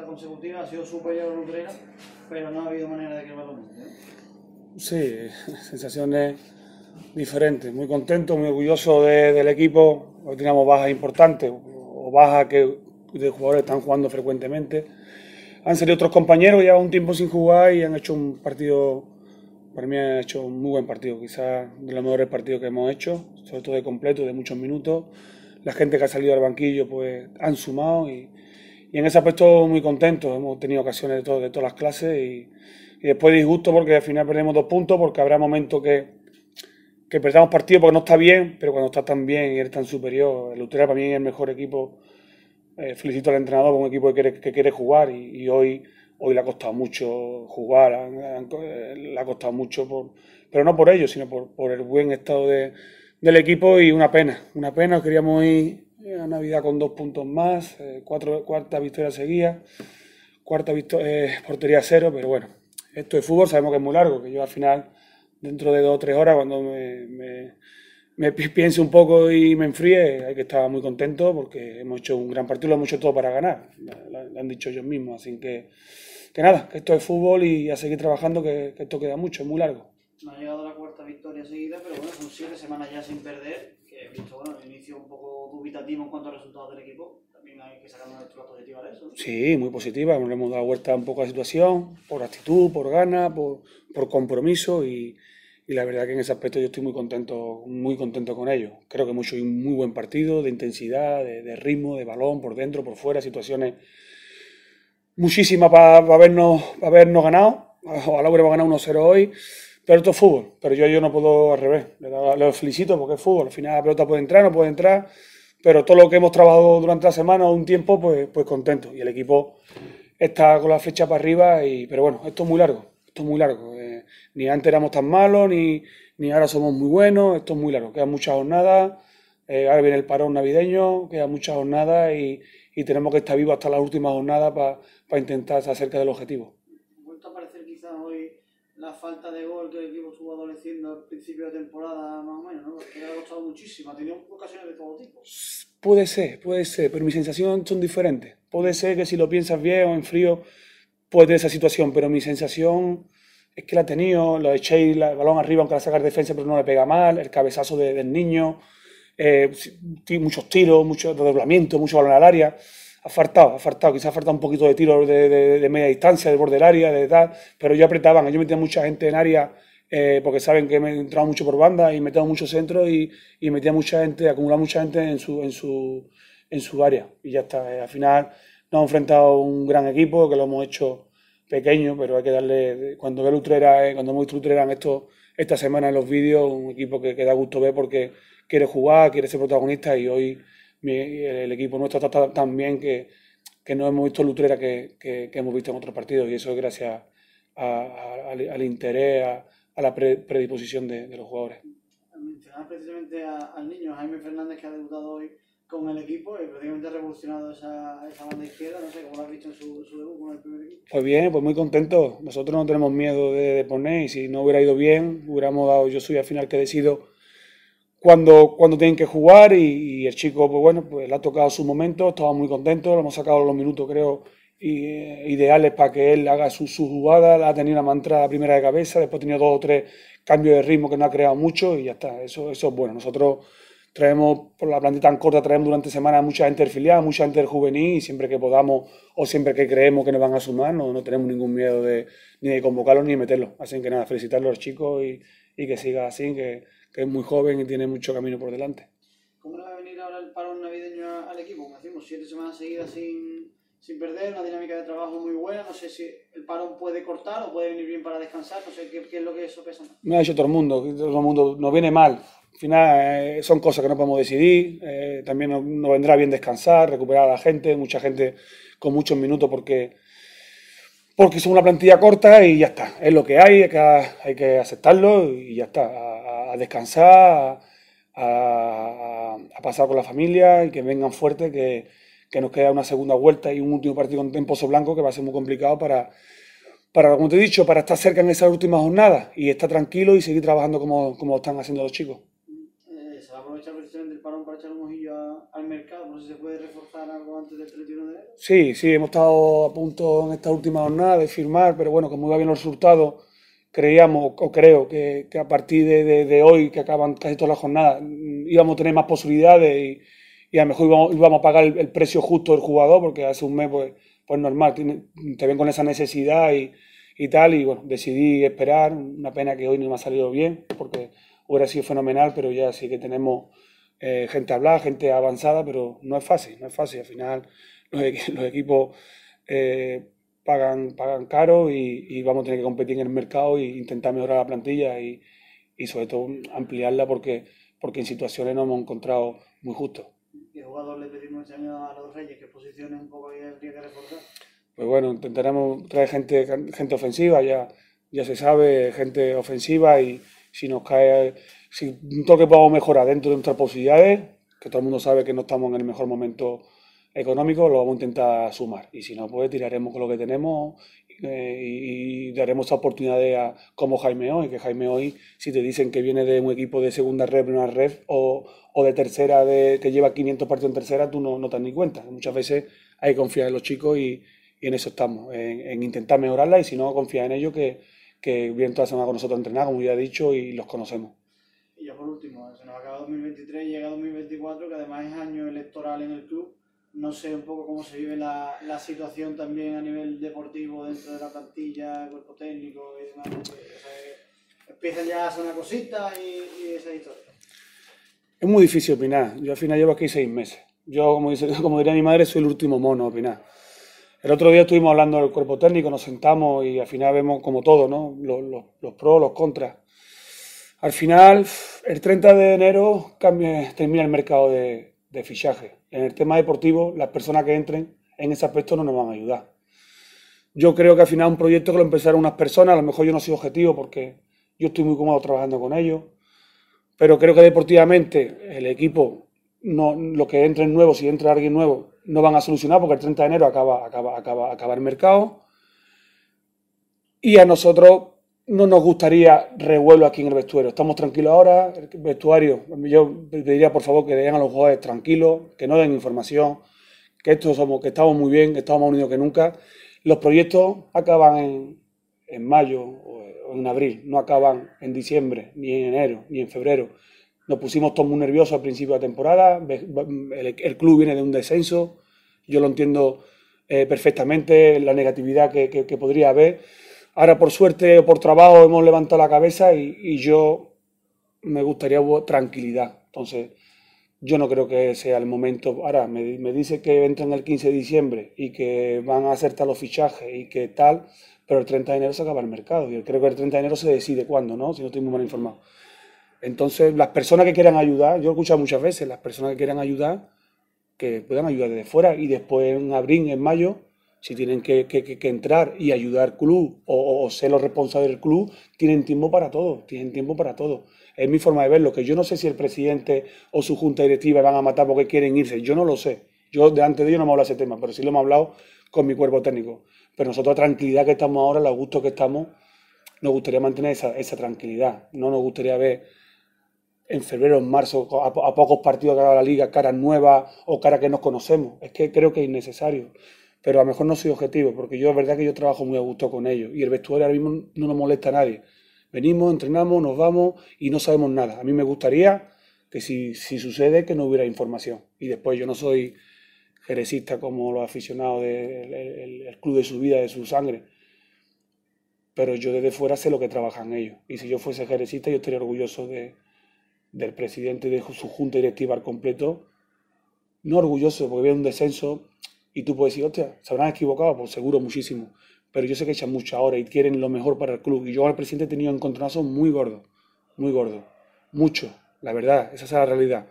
consecutiva, ha sido superior a pero no ha habido manera de que el balón. Sí, sensaciones diferentes. Muy contento, muy orgulloso del equipo. Hoy teníamos bajas importantes o bajas que de jugadores están jugando frecuentemente. Han salido otros compañeros ya un tiempo sin jugar y han hecho un partido, para mí han hecho un muy buen partido, quizás de los mejores partidos que hemos hecho, sobre todo de completo, de muchos minutos. La gente que ha salido al banquillo pues han sumado y, y en ese aspecto muy contento. Hemos tenido ocasiones de, de todas las clases y, y después disgusto porque al final perdemos dos puntos porque habrá momentos que, que perdamos partido porque no está bien, pero cuando está tan bien y eres tan superior, el Utrera para mí es el mejor equipo. Eh, felicito al entrenador por un equipo que quiere, que quiere jugar y, hoy, hoy le ha costado mucho jugar, le ha costado mucho, por, pero no por ello, sino por, por el buen estado de, del equipo y una pena, una pena, queríamos ir eh, a Navidad con dos puntos más, eh, cuarta victoria seguida, cuarta eh, portería cero, pero bueno, esto es fútbol sabemos que es muy largo, que yo al final, dentro de dos o tres horas, cuando me, me, piense un poco y me enfríe, hay que estar muy contento porque hemos hecho un gran partido, lo hemos hecho todo para ganar, lo han dicho ellos mismos, así que, que nada, que esto es fútbol y a seguir trabajando, que, esto queda mucho, es muy largo. No ha llegado la cuarta victoria seguida, pero bueno, son siete semanas ya sin perder he visto un inicio un poco dubitativo en cuanto al resultado del equipo. También hay que sacar una lectura positiva de eso. Sí, muy positiva. Nos hemos dado vuelta un poco a la situación, por actitud, por ganas, por, por, compromiso y, y, la verdad que en ese aspecto yo estoy muy contento, muy contento con ellos. Creo que hemos hecho un muy buen partido de intensidad, de, ritmo, de balón, por dentro, por fuera, situaciones muchísimas para habernos, pa habernos ganado. Ojalá hubiéramos ganado 1-0 hoy. Pero esto es fútbol, pero yo, yo no puedo al revés. Lo felicito porque es fútbol. Al final la pelota puede entrar, no puede entrar, pero todo lo que hemos trabajado durante la semana o un tiempo, pues, pues contento. Y el equipo está con la flecha para arriba, y, pero bueno, esto es muy largo, esto es muy largo. Eh, ni antes éramos tan malos, ni, ahora somos muy buenos, esto es muy largo. Quedan muchas jornadas, eh, ahora viene el parón navideño, quedan muchas jornadas y, tenemos que estar vivos hasta las últimas jornadas para intentar estar del objetivo la falta de gol que el equipo estuvo adoleciendo al principio de temporada, más o menos, ¿no? Porque le ha costado muchísimo, ha tenido ocasiones de todo tipo. Puede ser, puede ser, pero mis sensaciones son diferentes. Puede ser que si lo piensas bien o en frío, puede tener esa situación, pero mi sensación es que la ha tenido, lo de el balón arriba, aunque la saca de defensa, pero no le pega mal, el cabezazo del niño, eh, muchos tiros, mucho doblamiento, mucho balón al área ha faltado, ha faltado, quizás ha faltado un poquito de tiro de, media distancia, ...del borde del área, de tal, pero yo apretaban, yo metía mucha gente en área eh, porque saben que me he entrado mucho por banda y metido mucho centro y, y metía mucha gente, acumulaba mucha gente en su, en su, área y ya está. Eh, al final nos hemos enfrentado a un gran equipo que lo hemos hecho pequeño, pero hay que darle, cuando veo Utrera, eh, cuando hemos Utrera en esto, esta semana en los vídeos, un equipo que, que da gusto ver porque quiere jugar, quiere ser protagonista y hoy el equipo nuestro está tan bien que, que no hemos visto lutrera que, que, hemos visto en otros partidos y eso es gracias al, interés, a, la predisposición de, los jugadores. mencionar precisamente al niño Jaime Fernández que ha debutado hoy con el equipo y prácticamente ha revolucionado esa, esa banda izquierda, no sé cómo lo has visto en su, debut con el primer equipo. Pues bien, pues muy contento. Nosotros no tenemos miedo de, de poner y si no hubiera ido bien, hubiéramos dado, yo soy al final que decido cuando, cuando tienen que jugar y, el chico, pues bueno, pues le ha tocado su momento, estaba muy contento, le hemos sacado los minutos, creo, eh, ideales para que él haga su, su jugada, ha tenido la mantra primera de cabeza, después tenía dos o tres cambios de ritmo que no ha creado mucho y ya está, eso, eso es bueno. Nosotros traemos, por la plantilla tan corta, traemos durante semana mucha gente filial, mucha gente juvenil y siempre que podamos o siempre que creemos que nos van a sumar, no, tenemos ningún miedo de, ni de convocarlos ni de meterlos. Así que nada, felicitar a los chicos y, que siga así, que, es muy joven y tiene mucho camino por delante. ¿Cómo va a venir ahora el parón navideño al equipo? Hacemos siete semanas seguidas sin, perder, una dinámica de trabajo muy buena. No sé si el parón puede cortar o puede venir bien para descansar. No sé qué, es lo que eso pesa. Me ha dicho todo el mundo, todo el mundo nos viene mal. Al final eh, son cosas que no podemos decidir, eh, también nos vendrá bien descansar, recuperar a la gente, mucha gente con muchos minutos porque, porque son una plantilla corta y ya está, es lo que hay, hay que, aceptarlo y ya está, a, descansar, a, pasar con la familia y que vengan fuerte, que, nos queda una segunda vuelta y un último partido en Pozo Blanco que va a ser muy complicado para, para, como te he dicho, para estar cerca en esas últimas jornadas y estar tranquilo y seguir trabajando como, como están haciendo los chicos. al mercado, no sé si se puede reforzar algo antes del 31 de enero. Sí, sí, hemos estado a punto en esta última jornada de firmar, pero bueno, como iba bien los resultados, creíamos o creo que, que a partir de, de, hoy, que acaban casi todas las jornadas, mm, íbamos a tener más posibilidades y, y a lo mejor íbamos, íbamos a pagar el, precio justo del jugador, porque hace un mes, pues, pues normal, te ven con esa necesidad y, y tal, y bueno, decidí esperar, una pena que hoy no me ha salido bien, porque hubiera sido fenomenal, pero ya sí que tenemos eh, gente hablada, gente avanzada, pero no es fácil, no es fácil. Al final los, equipos eh, pagan, pagan caro y, vamos a tener que competir en el mercado e intentar mejorar la plantilla y, sobre todo ampliarla porque, porque en situaciones no hemos encontrado muy justo. ¿Qué jugador le pedimos este año a los Reyes? ¿Qué posiciones un poco había que reforzar? Pues bueno, intentaremos traer gente, gente ofensiva, ya, ya se sabe, gente ofensiva y, si nos cae, si un toque podamos mejorar dentro de nuestras posibilidades, que todo el mundo sabe que no estamos en el mejor momento económico, lo vamos a intentar sumar. Y si no, pues tiraremos con lo que tenemos eh, y, daremos oportunidad a, como Jaime hoy, que Jaime hoy, si te dicen que viene de un equipo de segunda red, una red o, o de tercera, de, que lleva 500 partidos en tercera, tú no, no te das ni cuenta. Muchas veces hay que confiar en los chicos y, y en eso estamos, en, en, intentar mejorarla y si no, confiar en ellos que que vienen toda la semana con nosotros a entrenar, como ya he dicho, y los conocemos. Y ya por último, se nos acaba 2023 llega 2024, que además es año electoral en el club. No sé un poco cómo se vive la, situación también a nivel deportivo dentro de la plantilla, cuerpo técnico y demás. empiezan ya a hacer una cosita y, esa historia. Es muy difícil opinar. Yo al final llevo aquí seis meses. Yo, como, como diría mi madre, soy el último mono a opinar. El otro día estuvimos hablando del cuerpo técnico, nos sentamos y al final vemos como todo, Los, pros, los contras. Al final, el 30 de enero termina el mercado de, fichaje. En el tema deportivo, las personas que entren en ese aspecto no nos van a ayudar. Yo creo que al final un proyecto que lo empezaron unas personas, a lo mejor yo no soy objetivo porque yo estoy muy cómodo trabajando con ellos, pero creo que deportivamente el equipo, no, lo que entre nuevo, si entra alguien nuevo, no van a solucionar porque el 30 de enero acaba, acaba, el mercado. Y a nosotros no nos gustaría revuelo aquí en el vestuario. Estamos tranquilos ahora, el vestuario. Yo pediría por favor que den a los jugadores tranquilos, que no den información, que esto somos, que estamos muy bien, que estamos más unidos que nunca. Los proyectos acaban en, en mayo o en abril, no acaban en diciembre, ni en enero, ni en febrero. Nos pusimos todos muy nerviosos al principio de la temporada. El, club viene de un descenso. Yo lo entiendo eh, perfectamente, la negatividad que, que, podría haber. Ahora, por suerte o por trabajo, hemos levantado la cabeza y, yo me gustaría tranquilidad. Entonces, yo no creo que sea el momento. Ahora, me, me, dice que entran el 15 de diciembre y que van a hacer tal los fichajes y que tal, pero el 30 de enero se acaba el mercado. Yo creo que el 30 de enero se decide cuándo, ¿no? Si no estoy muy mal informado. Entonces, las personas que quieran ayudar, yo he escuchado muchas veces, las personas que quieran ayudar, que puedan ayudar desde fuera y después en abril, en mayo, si tienen que, entrar y ayudar club o, ser los responsables del club, tienen tiempo para todo, tienen tiempo para todo. Es mi forma de verlo, que yo no sé si el presidente o su junta directiva van a matar porque quieren irse, yo no lo sé. Yo de antes de ello no me hablado ese tema, pero sí lo hemos hablado con mi cuerpo técnico. Pero nosotros la tranquilidad que estamos ahora, los gusto que estamos, nos gustaría mantener esa tranquilidad. No nos gustaría ver en febrero, en marzo, a, pocos partidos de la liga, cara nueva o cara que nos conocemos. Es que creo que es innecesario. Pero a lo mejor no soy objetivo, porque yo, es verdad, que yo trabajo muy a gusto con ellos y el vestuario ahora mismo no nos molesta a nadie. Venimos, entrenamos, nos vamos y no sabemos nada. A mí me gustaría que si, si sucede que no hubiera información. Y después yo no soy jerezista como los aficionados del el, club de su vida, de su sangre. Pero yo desde fuera sé lo que trabajan ellos. Y si yo fuese jerecista, yo estaría orgulloso de, del presidente de su junta directiva al completo, no orgulloso porque había un descenso y tú puedes decir, hostia, se habrán equivocado, por pues seguro muchísimo, pero yo sé que echan mucho ahora y quieren lo mejor para el club. Y yo al presidente he tenido un encontronazo muy gordo, muy gordo, mucho, la verdad, esa es la realidad.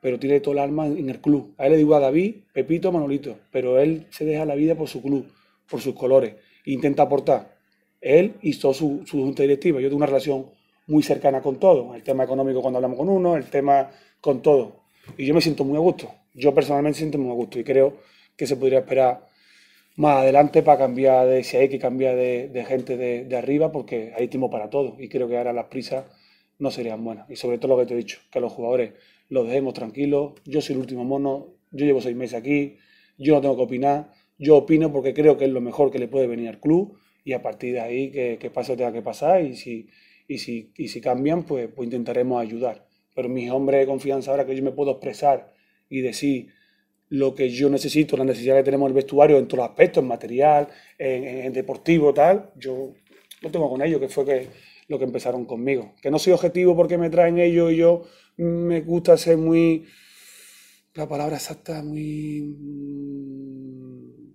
Pero tiene todo el alma en el club. A él le digo a David, Pepito, Manolito, pero él se deja la vida por su club, por sus colores, intenta aportar. Él hizo su, su junta directiva, yo tengo una relación muy cercana con todo. El tema económico cuando hablamos con uno, el tema con todo. Y yo me siento muy a gusto. Yo personalmente siento muy a gusto y creo que se podría esperar más adelante para cambiar de si hay que cambiar de, gente de, arriba porque hay tiempo para todo y creo que ahora las prisas no serían buenas y sobre todo lo que te he dicho que a los jugadores los dejemos tranquilos yo soy el último mono yo llevo seis meses aquí yo no tengo que opinar yo opino porque creo que es lo mejor que le puede venir al club y a partir de ahí que, que pase lo tenga que pasar y si y si, cambian, pues, pues intentaremos ayudar. Pero mis hombres de confianza ahora que yo me puedo expresar y decir lo que yo necesito, la necesidad que tenemos el vestuario en todos los aspectos, en material, en, deportivo, tal, yo lo tengo con ellos, que fue que, lo que empezaron conmigo. Que no soy objetivo porque me traen ellos y yo me gusta ser muy... La palabra exacta, muy mm,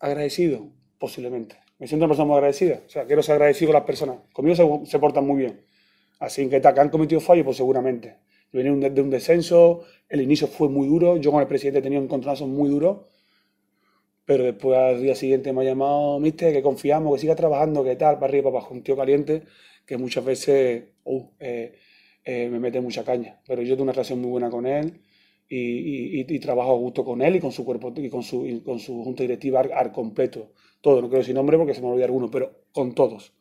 agradecido, posiblemente me siento una persona muy agradecida. O sea, quiero ser agradecido con las personas. Conmigo se, portan muy bien. Así que, que han cometido fallos, pues seguramente. Venía de, un descenso, el inicio fue muy duro. Yo con el presidente tenía un encontronazo muy duro. Pero después al día siguiente me ha llamado, ¿viste? que confiamos, que siga trabajando, que tal, para arriba, para abajo. Un tío caliente que muchas veces uh, eh, eh, me mete mucha caña. Pero yo tengo una relación muy buena con él y, trabajo a gusto con él y con su cuerpo y con su, con su junta directiva al completo todos, no quiero decir nombre porque se me olvida alguno, pero con todos.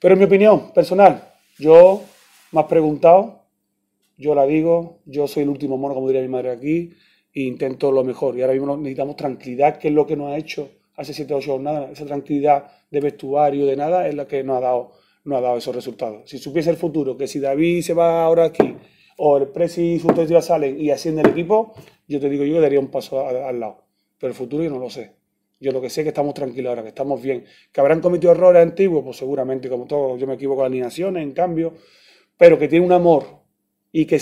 Pero en mi opinión personal, yo me has preguntado, yo la digo, yo soy el último mono, como diría mi madre aquí, e intento lo mejor. Y ahora mismo necesitamos tranquilidad, que es lo que nos ha hecho hace 7 o 8 jornadas. Esa tranquilidad de vestuario, de nada, es la que nos ha dado, nos ha dado esos resultados. Si supiese el futuro, que si David se va ahora aquí, o el Presi y su salen y asciende el equipo, yo te digo yo daría un paso al lado. Pero el futuro yo no lo sé. Yo lo que sé es que estamos tranquilos ahora, que estamos bien. Que habrán cometido errores antiguos, pues seguramente, como todo, yo me equivoco en animación en cambio, pero que tienen un amor y que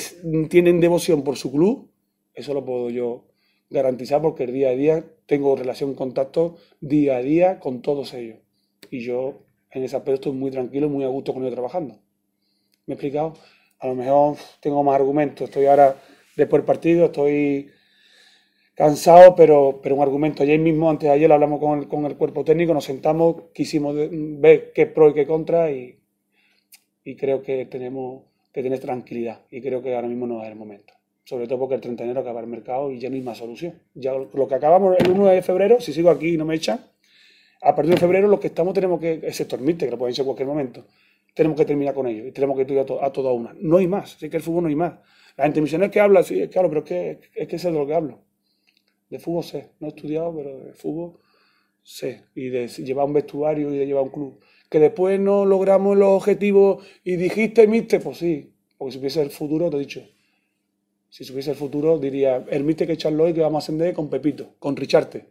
tienen devoción por su club, eso lo puedo yo garantizar porque el día a día tengo relación, contacto día a día con todos ellos. Y yo en ese aspecto estoy muy tranquilo, muy a gusto con ellos trabajando. ¿Me he explicado? A lo mejor tengo más argumentos, estoy ahora después del partido, estoy cansado, pero, pero un argumento. Ayer mismo, antes de ayer, hablamos con el, cuerpo técnico, nos sentamos, quisimos ver qué pro y qué contra y, y creo que tenemos que tener tranquilidad y creo que ahora mismo no es el momento. Sobre todo porque el 30 de enero acaba el mercado y ya no hay más solución. Ya lo que acabamos el 1 de febrero, si sigo aquí y no me echan, a partir de febrero los que estamos tenemos que, excepto el que lo pueden hacer en cualquier momento, tenemos que terminar con ellos y tenemos que ir a, todo a toda una. No hay más, así que el fútbol no hay más. La gente misionera que habla, sí, claro, pero es que, es que es de lo que hablo de fútbol sé, no he estudiado, pero de fútbol sé, y de llevar un vestuario y de llevar un club. Que después no logramos los objetivos y dijiste, ermiste, pues sí, porque si hubiese el futuro, te he dicho. Si supiese el futuro, diría, el que echarlo y que vamos a ascender con Pepito, con Richarte.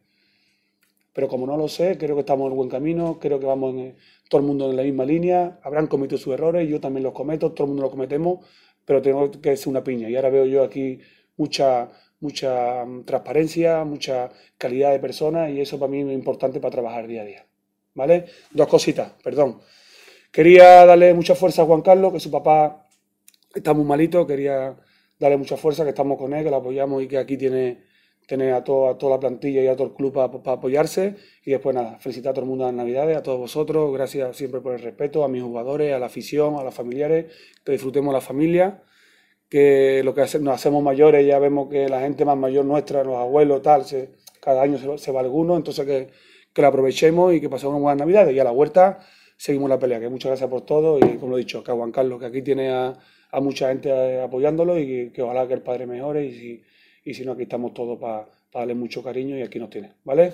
Pero como no lo sé, creo que estamos en el buen camino, creo que vamos todo el mundo en la misma línea, habrán cometido sus errores, yo también los cometo, todo el mundo los cometemos, pero tengo que ser una piña. Y ahora veo yo aquí mucha mucha mm, transparencia, mucha calidad de personas y eso para mí es importante para trabajar día a día. ¿Vale? Dos cositas, perdón. Quería darle mucha fuerza a Juan Carlos, que su papá está muy malito, quería darle mucha fuerza, que estamos con él, que lo apoyamos y que aquí tiene, tiene a, toda la plantilla y a todo el club para apoyarse. Y después nada, felicitar a todo el mundo las Navidades, a todos vosotros, gracias siempre por el respeto, a mis jugadores, a la afición, a los familiares, que disfrutemos la familia que lo que nos hacemos mayores, ya vemos que la gente más mayor nuestra, los abuelos, tal, cada año se, va alguno, entonces que, que lo aprovechemos y que pasemos una buena Navidad, Y a la vuelta seguimos la pelea, que muchas gracias por todo y como lo he dicho, que a Juan Carlos, que aquí tiene a, mucha gente eh, apoyándolo y que, ojalá que el padre mejore y si, no, aquí estamos todos para darle mucho cariño y aquí nos tiene, ¿vale?